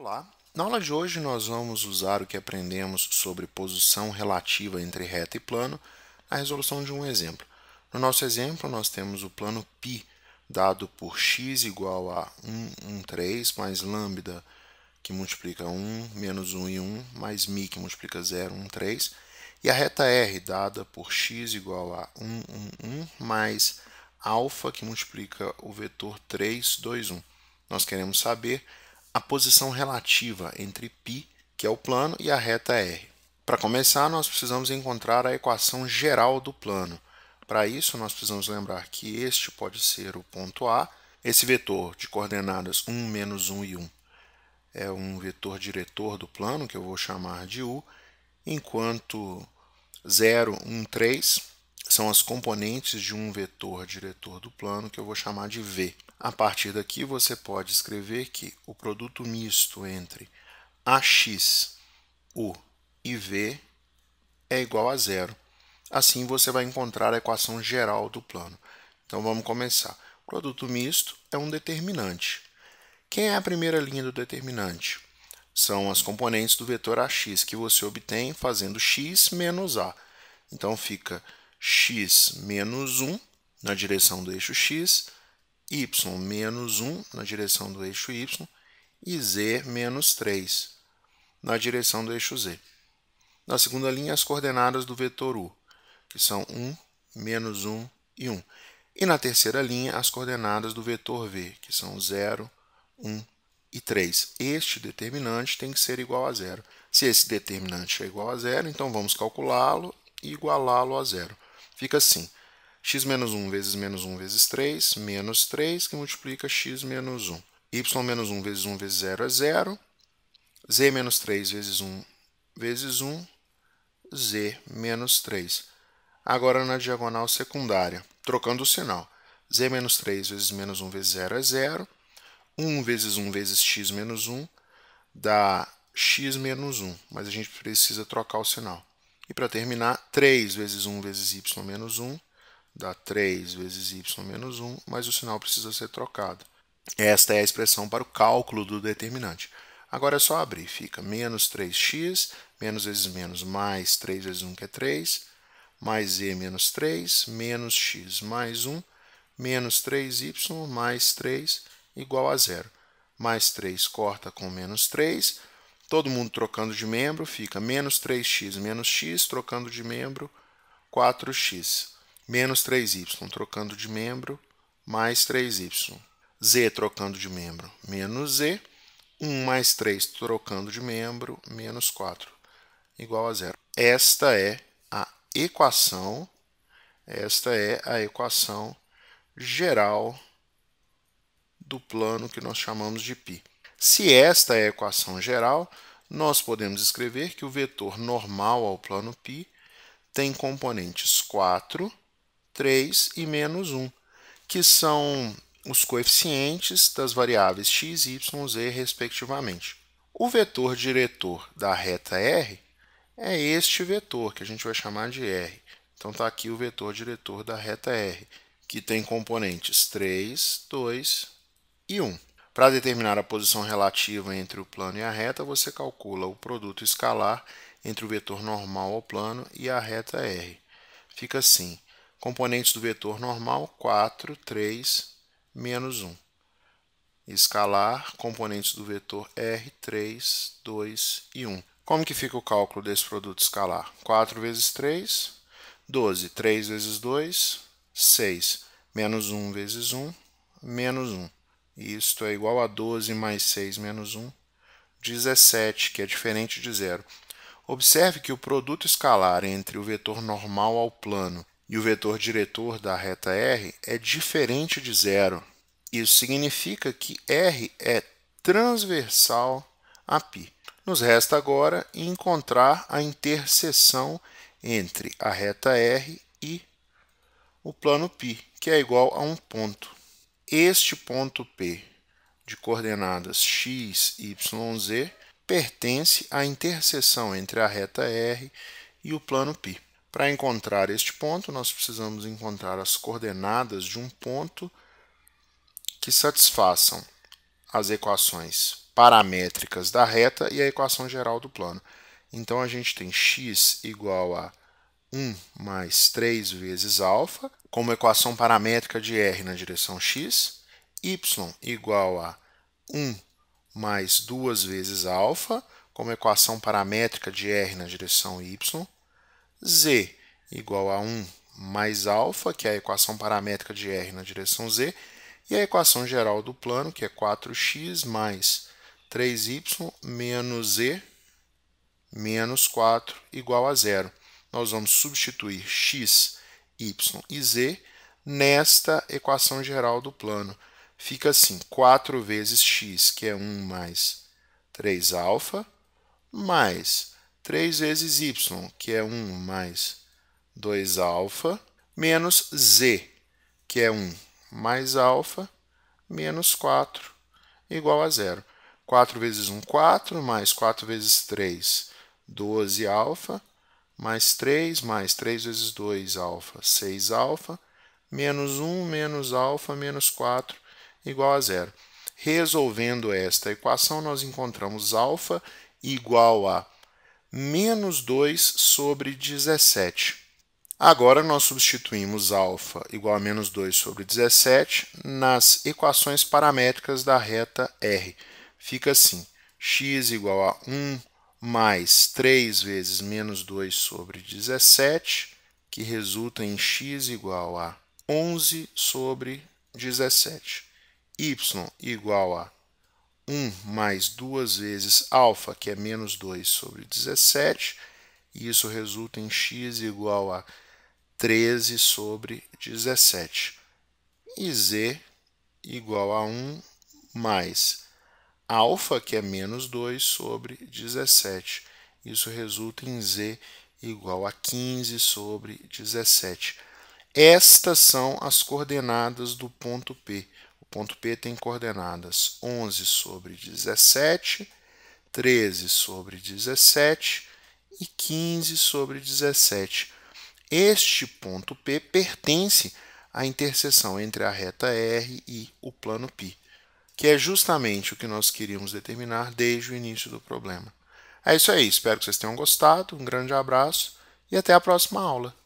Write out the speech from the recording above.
Olá! Na aula de hoje nós vamos usar o que aprendemos sobre posição relativa entre reta e plano na resolução de um exemplo. No nosso exemplo nós temos o plano π dado por x igual a 1, 1, 3, mais lambda que multiplica 1, menos 1 e 1, mais μ que multiplica 0, 1, 3, e a reta r dada por x igual a 1, 1, 1, mais alfa que multiplica o vetor 3, 2, 1. Nós queremos saber a posição relativa entre π, que é o plano, e a reta r. Para começar, nós precisamos encontrar a equação geral do plano. Para isso, nós precisamos lembrar que este pode ser o ponto A, esse vetor de coordenadas 1, menos 1 e 1 é um vetor diretor do plano, que eu vou chamar de U, enquanto 0, 1, 3 são as componentes de um vetor diretor do plano, que eu vou chamar de V. A partir daqui, você pode escrever que o produto misto entre AX, U e V é igual a zero. Assim, você vai encontrar a equação geral do plano. Então, vamos começar. O produto misto é um determinante. Quem é a primeira linha do determinante? São as componentes do vetor AX que você obtém fazendo x menos a. Então, fica x menos 1 na direção do eixo x, y menos 1 na direção do eixo y e z menos 3 na direção do eixo z. Na segunda linha, as coordenadas do vetor u, que são 1, menos 1 e 1. E na terceira linha, as coordenadas do vetor v, que são 0, 1 e 3. Este determinante tem que ser igual a zero. Se esse determinante é igual a zero, então vamos calculá-lo e igualá-lo a zero. Fica assim x menos 1 vezes menos 1 vezes 3, menos 3, que multiplica x menos 1. y menos 1 vezes 1 vezes 0 é 0. z menos 3 vezes 1 vezes 1, z menos 3. Agora na diagonal secundária, trocando o sinal. z menos 3 vezes menos 1 vezes 0 é 0. 1 vezes 1 vezes x menos 1 dá x menos 1, mas a gente precisa trocar o sinal. E para terminar, 3 vezes 1 vezes y menos 1 dá 3 vezes y menos 1, mas o sinal precisa ser trocado. Esta é a expressão para o cálculo do determinante. Agora é só abrir, fica menos 3x, menos vezes menos, mais 3 vezes 1, que é 3, mais e menos 3, menos x mais 1, menos 3y mais 3 igual a zero. Mais 3 corta com menos 3, todo mundo trocando de membro, fica menos 3x menos x, trocando de membro, 4x menos 3y, trocando de membro, mais 3y. z trocando de membro, menos z. 1 mais 3 trocando de membro, menos 4, igual a zero. Esta é a equação, esta é a equação geral do plano que nós chamamos de π. Se esta é a equação geral, nós podemos escrever que o vetor normal ao plano π tem componentes 4 3 e menos 1, que são os coeficientes das variáveis x, y, z, respectivamente. O vetor diretor da reta R é este vetor, que a gente vai chamar de R. Então, está aqui o vetor diretor da reta R, que tem componentes 3, 2 e 1. Para determinar a posição relativa entre o plano e a reta, você calcula o produto escalar entre o vetor normal ao plano e a reta R. Fica assim, Componentes do vetor normal, 4, 3, menos 1. Escalar componentes do vetor R, 3, 2 e 1. Como que fica o cálculo desse produto escalar? 4 vezes 3, 12. 3 vezes 2, 6. Menos 1 vezes 1, menos 1. Isto é igual a 12 mais 6 menos 1, 17, que é diferente de zero. Observe que o produto escalar entre o vetor normal ao plano e o vetor diretor da reta R é diferente de zero. Isso significa que R é transversal a π. Nos resta agora encontrar a interseção entre a reta R e o plano π, que é igual a um ponto. Este ponto P de coordenadas x, y, z pertence à interseção entre a reta R e o plano π. Para encontrar este ponto, nós precisamos encontrar as coordenadas de um ponto que satisfaçam as equações paramétricas da reta e a equação geral do plano. Então, a gente tem x igual a 1 mais 3 vezes alfa, como equação paramétrica de r na direção x, y igual a 1 mais 2 vezes alfa, como equação paramétrica de r na direção y, z igual a 1 mais alfa, que é a equação paramétrica de r na direção z, e a equação geral do plano, que é 4x mais 3y menos z menos 4 igual a zero. Nós vamos substituir x, y e z nesta equação geral do plano. Fica assim, 4 vezes x, que é 1 mais 3 alfa, mais 3 vezes y, que é 1 mais 2 alfa, menos z, que é 1 mais alfa, menos 4, igual a zero. 4 vezes 1, 4, mais 4 vezes 3, 12 alfa, mais 3, mais 3 vezes 2 alfa, 6 alfa, menos 1, menos alfa, menos 4, igual a zero. Resolvendo esta equação, nós encontramos alfa igual a menos 2 sobre 17. Agora, nós substituímos alfa igual a menos 2 sobre 17 nas equações paramétricas da reta R. Fica assim, x igual a 1 mais 3 vezes menos 2 sobre 17, que resulta em x igual a 11 sobre 17. y igual a 1 mais duas vezes alfa, que é menos 2 sobre 17, e isso resulta em x igual a 13 sobre 17. E z igual a 1 mais alfa, que é menos 2, sobre 17. Isso resulta em z igual a 15 sobre 17. Estas são as coordenadas do ponto P ponto P tem coordenadas 11 sobre 17, 13 sobre 17 e 15 sobre 17. Este ponto P pertence à interseção entre a reta R e o plano π, que é justamente o que nós queríamos determinar desde o início do problema. É isso aí, espero que vocês tenham gostado, um grande abraço e até a próxima aula.